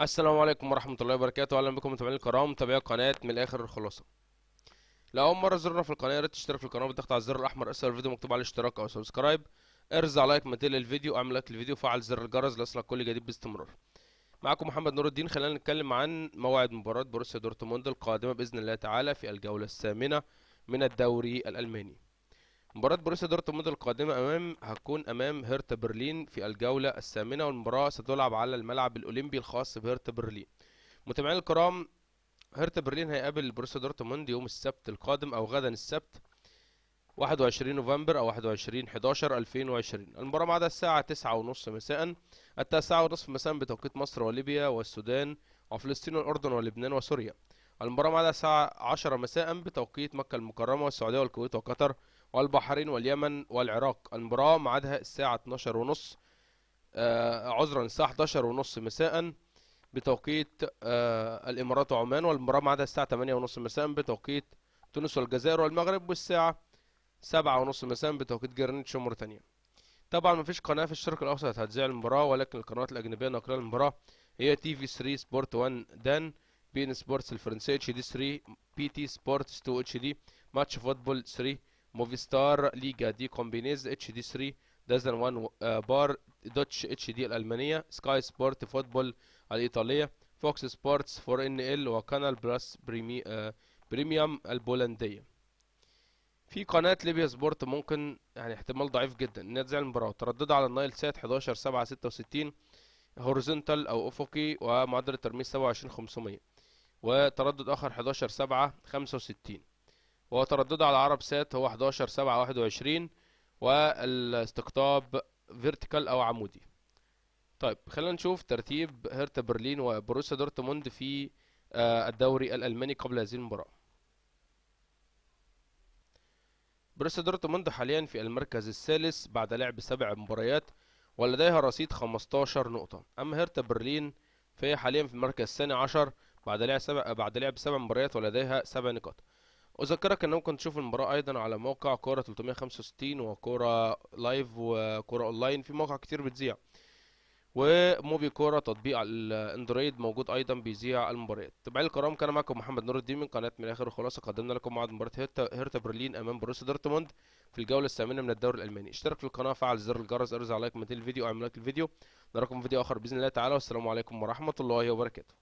السلام عليكم ورحمة الله وبركاته أهلا بكم متابعين الكرام متابعي قناة من الآخر الخلاصة لو أول مرة زرنا في القناة يا ريت تشترك في القناة بالضغط على الزر الأحمر أسفل الفيديو مكتوب عليه اشتراك أو سبسكرايب ارزع لايك متل الفيديو اعمل لايك للفيديو وفعل زر الجرس ليصلك كل جديد باستمرار معكم محمد نور الدين خلينا نتكلم عن موعد مباراة بروسيا دورتموند القادمة بإذن الله تعالى في الجولة الثامنة من الدوري الألماني مباراة بروسيا دورتموند القادمة أمام هتكون أمام هيرتا برلين في الجولة الثامنة والمباراة ستلعب على الملعب الأولمبي الخاص بهيرتا برلين. متابعينا الكرام هيرتا برلين هيقابل بروسيا دورتموند يوم السبت القادم أو غدا السبت 21 نوفمبر أو 21 11 2020 المباراة بعد الساعة ونص مساء التاسعة ونص مساء بتوقيت مصر وليبيا والسودان وفلسطين والأردن ولبنان وسوريا المباراة بعد الساعة 10 مساء بتوقيت مكة المكرمة والسعودية والكويت وقطر والبحرين واليمن والعراق المباراة معادها الساعة 12 ونص آه عذرا الساعة 11 ونص مساء بتوقيت آه الإمارات وعمان والمباراة معادها الساعة 8 ونص مساء بتوقيت تونس والجزائر والمغرب والساعة 7 ونص مساء بتوقيت جرينتش وموريتانيا طبعا مفيش قناة في الشرق الأوسط هتذيع المباراة ولكن القنوات الأجنبية ناقلة المباراة هي تي في 3 سبورت 1 دان بين سبورتس الفرنسية اتش دي 3 بي تي سبورتس 2 اتش دي ماتش فوتبول 3 موفي ستار ليجا دي كومبينيز اتش دي 3 دازن 1 بار دوتش اتش دي الالمانيه سكاي سبورت فوتبول الايطاليه فوكس سبورتس 4 ان ال وكانال براس بريمي بريميوم البولنديه في قناة ليبيا سبورت ممكن يعني احتمال ضعيف جدا انها تذيع المباراة تردد على النايل سات 11 7 66 هوريزونتال او افقي ومعدل الترميز 27 500 وتردد اخر 11 7 65 وهو على عرب سات هو 11 7 21 والاستقطاب فيرتيكال او عمودي طيب خلينا نشوف ترتيب هرتا برلين وبروسيا دورتموند في آه، الدوري الالماني قبل هذه المباراه بروسيا دورتموند حاليا في المركز الثالث بعد لعب سبع مباريات ولديها رصيد 15 نقطة أما هرتا برلين فهي حاليا في المركز الثاني عشر بعد لعب سبع بعد لعب سبع مباريات ولديها سبع نقاط أذكرك ان ممكن تشوف المباراة أيضا على موقع كورة 365 وكورة لايف وكورة أونلاين في مواقع كتير بتذيع وموبي كورة تطبيق الاندرويد موجود أيضا بيذيع المباريات طبعا الكرام كان معكم محمد نور الدين من قناة من آخر الخلاصة قدمنا لكم معاد مباراة هيرتا, هيرتا برلين أمام بروسيا دورتموند في الجولة الثامنة من الدوري الألماني اشترك في القناة فعل زر الجرس ارزع لايك من الفيديو اعمل لايك الفيديو نراكم في فيديو آخر بإذن الله تعالى والسلام عليكم ورحمة الله وبركاته